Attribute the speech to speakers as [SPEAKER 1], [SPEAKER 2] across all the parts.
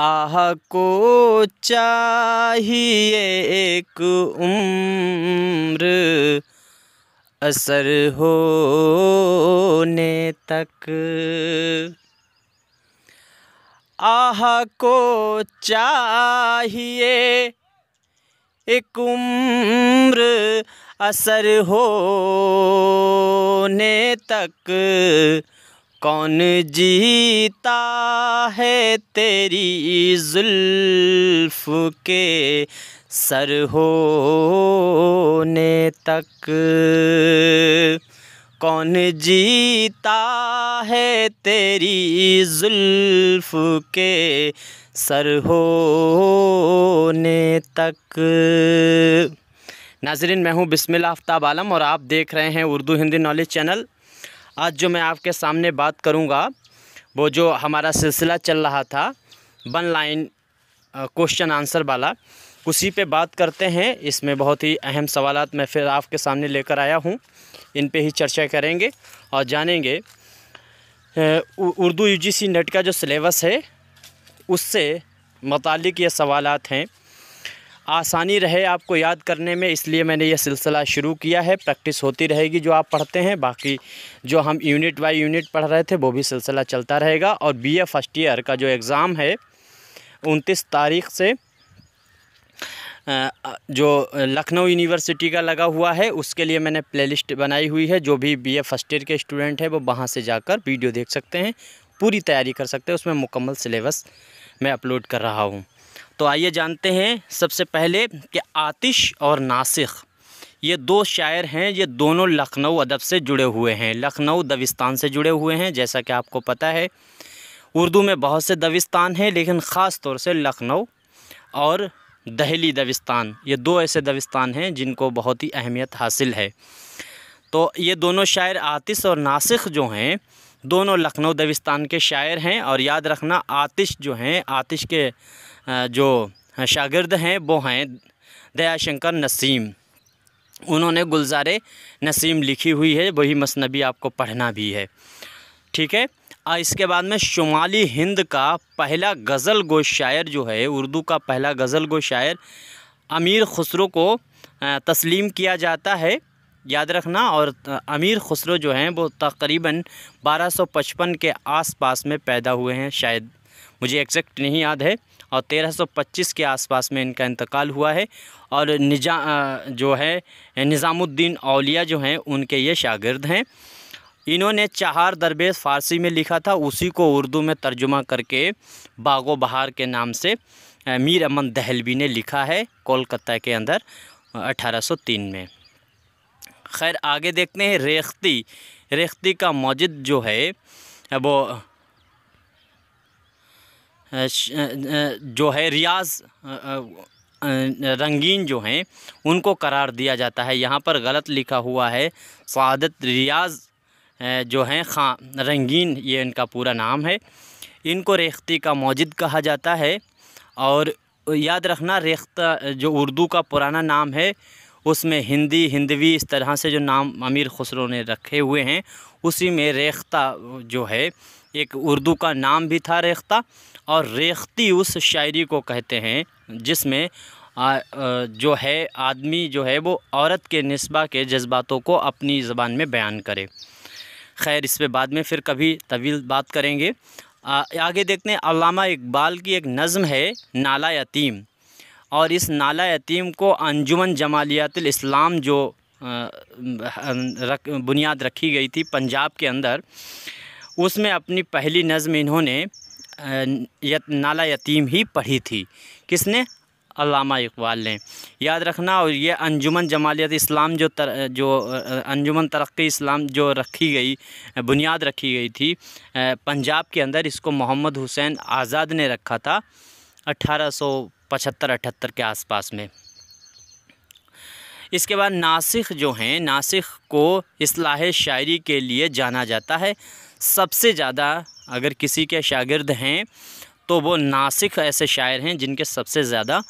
[SPEAKER 1] आह को चाहिए एक उम्र असर होने तक आह को चाहिए एक उम्र असर होने तक कौन जीता है तेरी जुल्फ के सर होने तक कौन जीता है तेरी जुल्फ के सर होने तक नाजरीन मैं हूँ बिस्मिल आफ्ताब आलम और आप देख रहे हैं उर्दू हिंदी नॉलेज चैनल आज जो मैं आपके सामने बात करूँगा वो जो हमारा सिलसिला चल रहा था वन लाइन क्वेश्चन आंसर वाला उसी पे बात करते हैं इसमें बहुत ही अहम सवाल मैं फिर आपके सामने लेकर आया हूँ इन पर ही चर्चा करेंगे और जानेंगे उर्दू सी नेट का जो सिलेबस है उससे मतलब ये सवालत हैं आसानी रहे आपको याद करने में इसलिए मैंने यह सिलसिला शुरू किया है प्रैक्टिस होती रहेगी जो आप पढ़ते हैं बाकी जो हम यूनिट बाई यूनिट पढ़ रहे थे वो भी सिलसिला चलता रहेगा और ए फर्स्ट ईयर का जो एग्ज़ाम है उनतीस तारीख से जो लखनऊ यूनिवर्सिटी का लगा हुआ है उसके लिए मैंने प्लेलिस्ट बनाई हुई है जो भी बीए फर्स्ट ईयर के स्टूडेंट है वो वहाँ से जाकर वीडियो देख सकते हैं पूरी तैयारी कर सकते हैं उसमें मुकम्मल सिलेबस मैं अपलोड कर रहा हूँ तो आइए जानते हैं सबसे पहले कि आतिश और नासिक ये दो शायर हैं ये दोनों लखनऊ अदब से जुड़े हुए हैं लखनऊ दविस्तान से जुड़े हुए हैं जैसा कि आपको पता है उर्दू में बहुत से दविस्तान हैं लेकिन ख़ास तौर से लखनऊ और दहली दविस्तान ये दो ऐसे दविस्तान हैं जिनको बहुत ही अहमियत हासिल है तो ये दोनों शायर आतिश और नासिक जो हैं दोनों लखनऊ दविस्तान के शायर हैं और याद रखना आतिश जो हैं आतिश के जो शागिर्द हैं वो हैं दयाशंकर नसीम उन्होंने गुलजार नसीम लिखी हुई है वही मसनबी आपको पढ़ना भी है ठीक है और इसके बाद में शुमाली हिंद का पहला गज़ल गो शायर जो है उर्दू का पहला गज़ल गो शायर अमीर खुसरो को तस्लीम किया जाता है याद रखना और अमीर खुसरो जो हैं वो तकरीबन 1255 के आसपास में पैदा हुए हैं शायद मुझे एक्जैक्ट नहीं याद है और 1325 के आसपास में इनका इंतकाल हुआ है और निजा जो है निज़ामुद्दीन अलिया जो हैं उनके ये शागिर्द हैं इन्होंने चार दरवेश फ़ारसी में लिखा था उसी को उर्दू में तर्जुमा करके बागो बहार के नाम से मीर अमन दहलवी ने लिखा है कोलकाता के अंदर 1803 में खैर आगे देखते हैं रेख्ती रेख्ती का मौजद जो है वो जो है रियाज रंगीन जो हैं उनको करार दिया जाता है यहाँ पर गलत लिखा हुआ है सदत रियाज जो हैं खां रंगीन ये इनका पूरा नाम है इनको रेख्ती का मौजद कहा जाता है और याद रखना रेख्ता जो उर्दू का पुराना नाम है उसमें हिंदी हिंदवी इस तरह से जो नाम अमीर खुसरो ने रखे हुए हैं उसी में रेख्ता जो है एक उर्दू का नाम भी था रेख्ता और रेखती उस शायरी को कहते हैं जिसमें जो है आदमी जो है वो औरत के नस्बा के जज्बातों को अपनी ज़बान में बयान करे खैर इस पर बाद में फिर कभी तवील बात करेंगे आगे देखते हैं अलामा इकबाल की एक नज़म है नाला यतीम और इस नाला यतीम को अंजुमन जमालियातिल इस्लाम जो रक, बुनियाद रखी गई थी पंजाब के अंदर उसमें अपनी पहली नज़म इन्होंने यत, नाला यतीम ही पढ़ी थी किसने अलामा इकबाल ने याद रखना और ये अंजुमन जमालियत इस्लाम जो तर, जो अंजुमन तरक्की इस्लाम जो रखी गई बुनियाद रखी गई थी पंजाब के अंदर इसको मोहम्मद हुसैन आज़ाद ने रखा था अट्ठारह सौ पचहत्तर अठहत्तर के आसपास में इसके बाद नासिक जो हैं नासिक को असलाह शायरी के लिए जाना जाता है सबसे ज़्यादा अगर किसी के शागिर्द हैं तो वो नासिक ऐसे शायर हैं जिनके सबसे ज़्यादा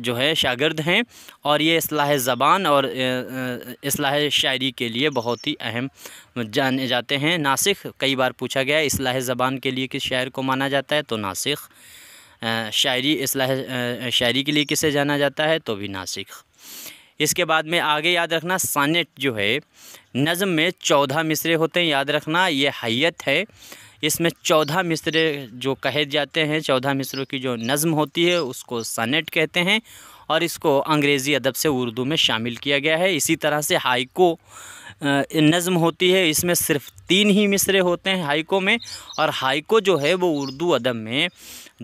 [SPEAKER 1] जो है शागिर्द हैं और ये असलाह ज़बान और असलाह शायरी के लिए बहुत ही अहम जाने जाते हैं नासिक कई बार पूछा गया है असलाह ज़बान के लिए किस शायर को माना जाता है तो नासिक शायरी असलाह शायरी के लिए किसे जाना जाता है तो भी नासिक इसके बाद में आगे याद रखना सानेट जो है नज़म में चौदह मिसरे होते हैं याद रखना ये हैत है इसमें चौदह मिसरे जो कहे जाते हैं चौदह मिसरों की जो नज़म होती है उसको सनेट कहते हैं और इसको अंग्रेज़ी अदब से उर्दू में शामिल किया गया है इसी तरह से हाइको नज़म होती है इसमें सिर्फ तीन ही मिसरे होते हैं हाइको में और हाइको जो है वो उर्दू अदब में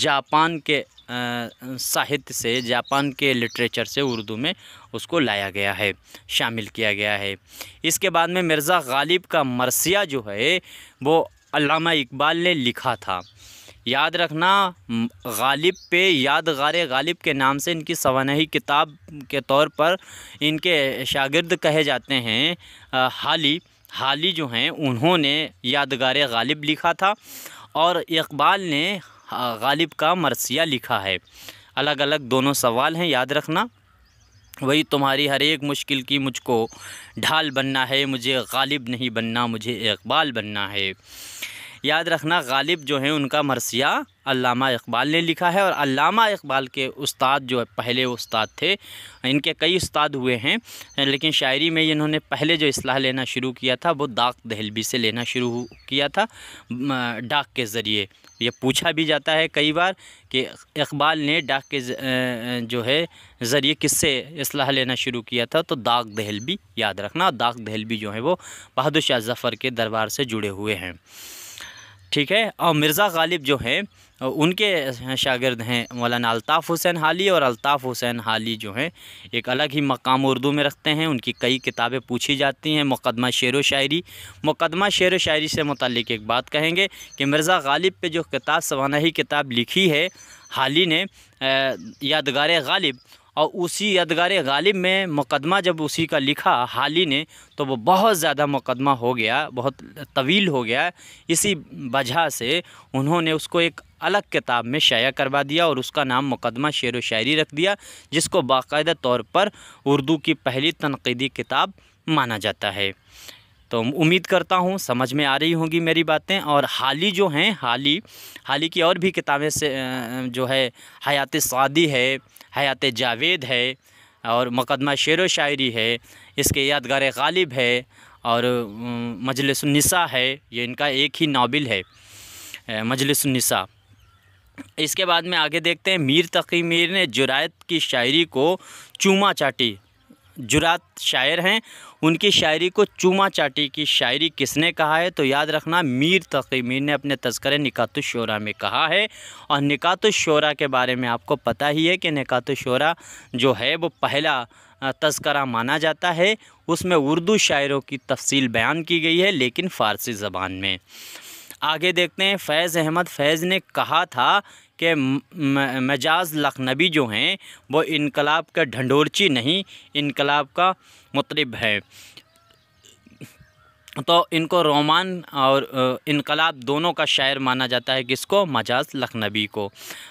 [SPEAKER 1] जापान के साहित्य से जापान के लिटरेचर से उर्दू में उसको लाया गया है शामिल किया गया है इसके बाद में मिर्ज़ा गालिब का मरसिया जो है वो अलामा इकबाल ने लिखा था याद रखना गालिब पे यादगार गालिब के नाम से इनकी सवानही किताब के तौर पर इनके शागिर्द कहे जाते हैं हाली हाली जो हैं उन्होंने यादगार गालिब लिखा था और इकबाल ने गालिब का मरसिया लिखा है अलग अलग दोनों सवाल हैं याद रखना वही तुम्हारी हर एक मुश्किल की मुझको ढाल बनना है मुझे गालिब नहीं बनना मुझे इकबाल बनना है याद रखना गालिब जो है उनका मरसिया अल्लामा इकबाल ने लिखा है और अल्लामा इकबाल के उस्ताद जो है पहले उस्ताद थे इनके कई उस्ताद हुए हैं लेकिन शायरी में इन्होंने पहले जो असलाह लेना शुरू किया था वो दाग दहलवी से लेना शुरू किया था डाक के ज़रिए ये पूछा भी जाता है कई बार कि इकबाल ने डाक के जो है ज़रिए किससे असलाह लेना शुरू किया था तो दाग दहलवी याद रखना दाग दहलवी जो है वो बहादुर शाह जफ़र के दरबार से जुड़े हुए हैं ठीक है और मिर्ज़ा गालिब जो हैं उनके शागिर्द हैं मौलाना अलताफ़ हुसैन हाली और अलताफ़ हुसैन हाली जो हैं एक अलग ही मकाम उर्दू में रखते हैं उनकी कई किताबें पूछी जाती हैं मुकदमा शेर व शायरी मुकदमा शेर व शायरी से मतलब एक बात कहेंगे कि मिर्ज़ा गालिब पे जो किताब सवाना ही किताब लिखी है हाली ने यादगार गालिब और उसी यादगार गालिब में मुकदमा जब उसी का लिखा हाली ने तो वो बहुत ज़्यादा मुकदमा हो गया बहुत तवील हो गया इसी वजह से उन्होंने उसको एक अलग किताब में शाया करवा दिया और उसका नाम मुकदमा शेर व शायरी रख दिया जिसको बाकायदा तौर पर उर्दू की पहली तनकीदी किताब माना जाता है तो उम्मीद करता हूँ समझ में आ रही होंगी मेरी बातें और हाल ही जो हैं हाली ही की और भी किताबें से जो है हयात सादी है हयात जावेद है और मकदमा शेर व शायरी है इसके यादगार गालिब है और मजलिसनिसा है ये इनका एक ही नावल है मजलिसनिसा इसके बाद में आगे देखते हैं मीर तकी मीर ने जुरात की शायरी को चूमा चाटी जुरात शायर हैं उनकी शायरी को चूमा चाटी की शायरी किसने कहा है तो याद रखना मीर तकी मीर ने अपने तस्कर निकात शोरा में कहा है और निकात शोरा के बारे में आपको पता ही है कि निकात शोरा जो है वो पहला तस्करा माना जाता है उसमें उर्दू शायरों की तफसील बयान की गई है लेकिन फ़ारसी ज़बान में आगे देखते हैं फैज़ अहमद फैज़ ने कहा था कि मजाज लखनबी जो हैं वो इनकलाब का ढंडोरची नहीं इनकलाब का मतलब है तो इनको रोमान और इनकलाब दोनों का शायर माना जाता है किसको मजाज लखनबी को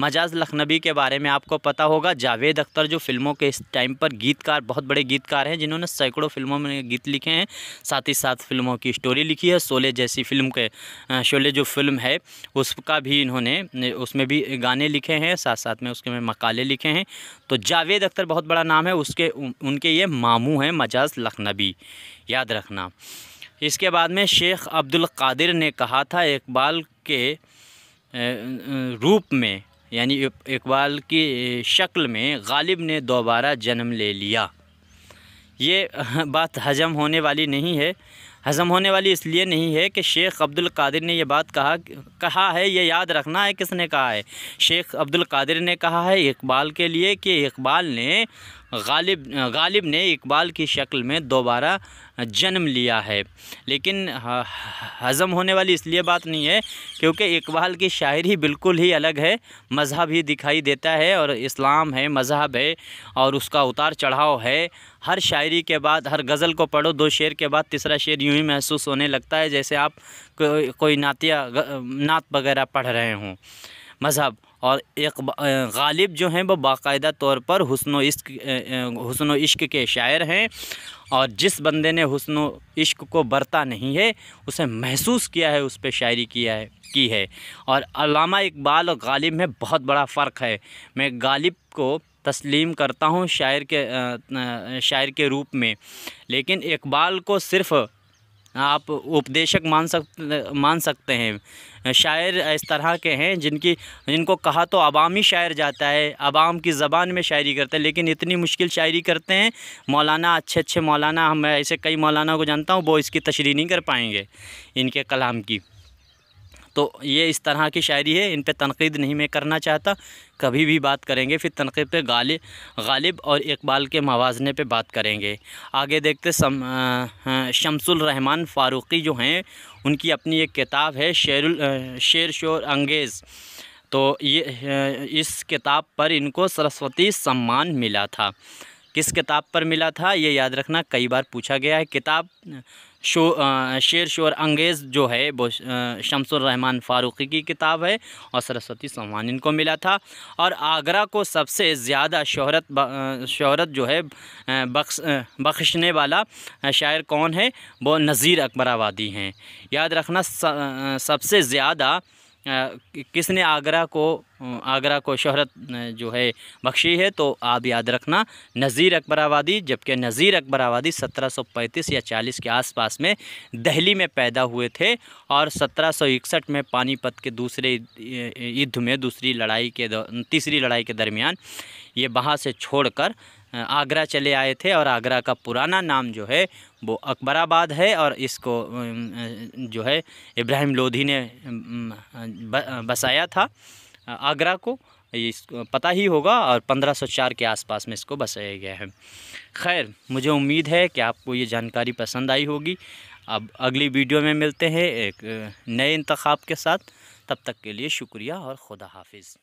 [SPEAKER 1] मजाज लखनबी के बारे में आपको पता होगा जावेद अख्तर जो फिल्मों के इस टाइम पर गीतकार बहुत बड़े गीतकार हैं जिन्होंने सैकड़ों फिल्मों में गीत लिखे हैं साथ ही साथ फिल्मों की स्टोरी लिखी है शोले जैसी फिल्म के शोले जो फिल्म है उसका भी इन्होंने उसमें भी गाने लिखे हैं साथ साथ में उसके में मकाले लिखे हैं तो जावेद अख्तर बहुत बड़ा नाम है उसके उनके ये मामू हैं मजाज लखनबी याद रखना इसके बाद में शेख अब्दुल कादिर ने कहा था इकबाल के रूप में यानी इकबाल की शक्ल में गालिब ने दोबारा जन्म ले लिया ये बात हजम होने वाली नहीं है हजम होने वाली इसलिए नहीं है कि शेख अब्दुल कादिर ने यह बात कहा कहा है ये याद रखना है किसने कहा है शेख अब्दुल कादिर ने कहा है इकबाल के लिए कि इकबाल ने गालिब गालिब ने इकबाल की शक्ल में दोबारा जन्म लिया है लेकिन हज़म होने वाली इसलिए बात नहीं है क्योंकि इकबाल की शायरी बिल्कुल ही अलग है मज़हब ही दिखाई देता है और इस्लाम है मज़हब है और उसका उतार चढ़ाव है हर शायरी के बाद हर गज़ल को पढ़ो दो शेर के बाद तीसरा शेर यूँ ही महसूस होने लगता है जैसे आप को, कोई नातिया नात वगैरह पढ़ रहे हों मज़हब और एक गालिब जो हैं वो बाकायदा तौर पर हसन इश्क हसन इश्क के शायर हैं और जिस बंदे ने हसन इश्क को बरता नहीं है उसे महसूस किया है उस पर शायरी किया है की है और अलामा इकबाल और गालिब में बहुत बड़ा फ़र्क है मैं गालिब को तस्लीम करता हूँ शायर के शायर के रूप में लेकिन इकबाल को सिर्फ़ आप उपदेशक मान सक मान सकते हैं शायर इस तरह के हैं जिनकी जिनको कहा तो अवामी शायर जाता है अवाम की ज़बान में शायरी करते हैं लेकिन इतनी मुश्किल शायरी करते हैं मौलाना अच्छे अच्छे मौलाना हम ऐसे कई मौलाना को जानता हूँ वो इसकी तशरी नहीं कर पाएंगे इनके कलाम की तो ये इस तरह की शायरी है इन पर तनकीद नहीं मैं करना चाहता कभी भी बात करेंगे फिर तनकीद पर गालिब गालिब और इकबाल के मवाजने पर बात करेंगे आगे देखते सम रहमान फ़ारूक़ी जो हैं उनकी अपनी एक किताब है शेर शेर शोर अंगेज़ तो ये इस किताब पर इनको सरस्वती सम्मान मिला था किस किताब पर मिला था ये याद रखना कई बार पूछा गया है किताब शो आ, शेर शोर अंगेज़ जो है वो शमसरहमान फ़ारूक़ी की किताब है और सरस्वती सम्मान इनको मिला था और आगरा को सबसे ज़्यादा शहरत शहरत जो है बख्शने वाला शायर कौन है वो नज़ीर अकबर आबादी हैं याद रखना सबसे ज़्यादा किसने आगरा को आगरा को शहरत जो है बख्शी है तो आप याद रखना नज़ीर अकबर आबादी जबकि नज़ीर अकबर आबादी 1735 या 40 के आसपास में दिल्ली में पैदा हुए थे और 1761 में पानीपत के दूसरे युद्ध में दूसरी लड़ाई के तीसरी लड़ाई के दरमियान ये वहाँ से छोड़कर आगरा चले आए थे और आगरा का पुराना नाम जो है वो अकबराबाद है और इसको जो है इब्राहिम लोधी ने बसाया था आगरा को इस पता ही होगा और 1504 के आसपास में इसको बसाया गया है खैर मुझे उम्मीद है कि आपको ये जानकारी पसंद आई होगी अब अगली वीडियो में मिलते हैं एक नए इंतखब के साथ तब तक के लिए शुक्रिया और खुदा हाफिज़